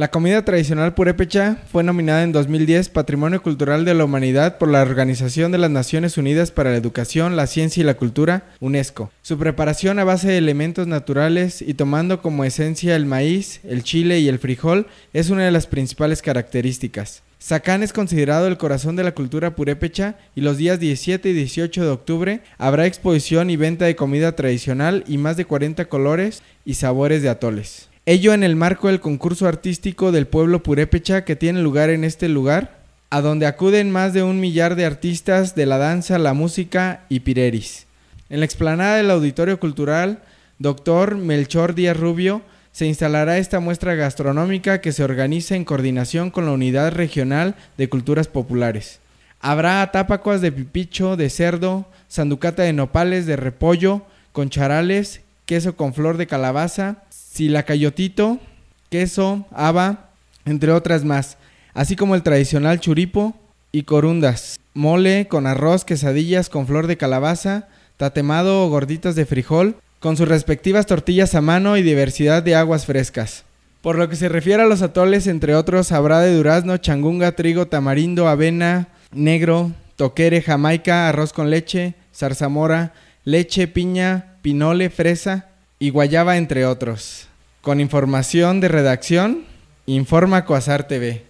La comida tradicional purépecha fue nominada en 2010 Patrimonio Cultural de la Humanidad por la Organización de las Naciones Unidas para la Educación, la Ciencia y la Cultura, UNESCO. Su preparación a base de elementos naturales y tomando como esencia el maíz, el chile y el frijol es una de las principales características. Sacán es considerado el corazón de la cultura purépecha y los días 17 y 18 de octubre habrá exposición y venta de comida tradicional y más de 40 colores y sabores de atoles. Ello en el marco del concurso artístico del pueblo purépecha que tiene lugar en este lugar, a donde acuden más de un millar de artistas de la danza, la música y pireris. En la explanada del Auditorio Cultural, doctor Melchor Díaz Rubio, se instalará esta muestra gastronómica que se organiza en coordinación con la Unidad Regional de Culturas Populares. Habrá tapacuas de pipicho, de cerdo, sanducata de nopales, de repollo, con charales, queso con flor de calabaza, silacayotito, queso, haba, entre otras más, así como el tradicional churipo y corundas, mole con arroz, quesadillas con flor de calabaza, tatemado o gorditas de frijol, con sus respectivas tortillas a mano y diversidad de aguas frescas. Por lo que se refiere a los atoles, entre otros, habrá de durazno, changunga, trigo, tamarindo, avena, negro, toquere, jamaica, arroz con leche, zarzamora, leche, piña, pinole, fresa, y Guayaba, entre otros. Con información de redacción, informa Coazar TV.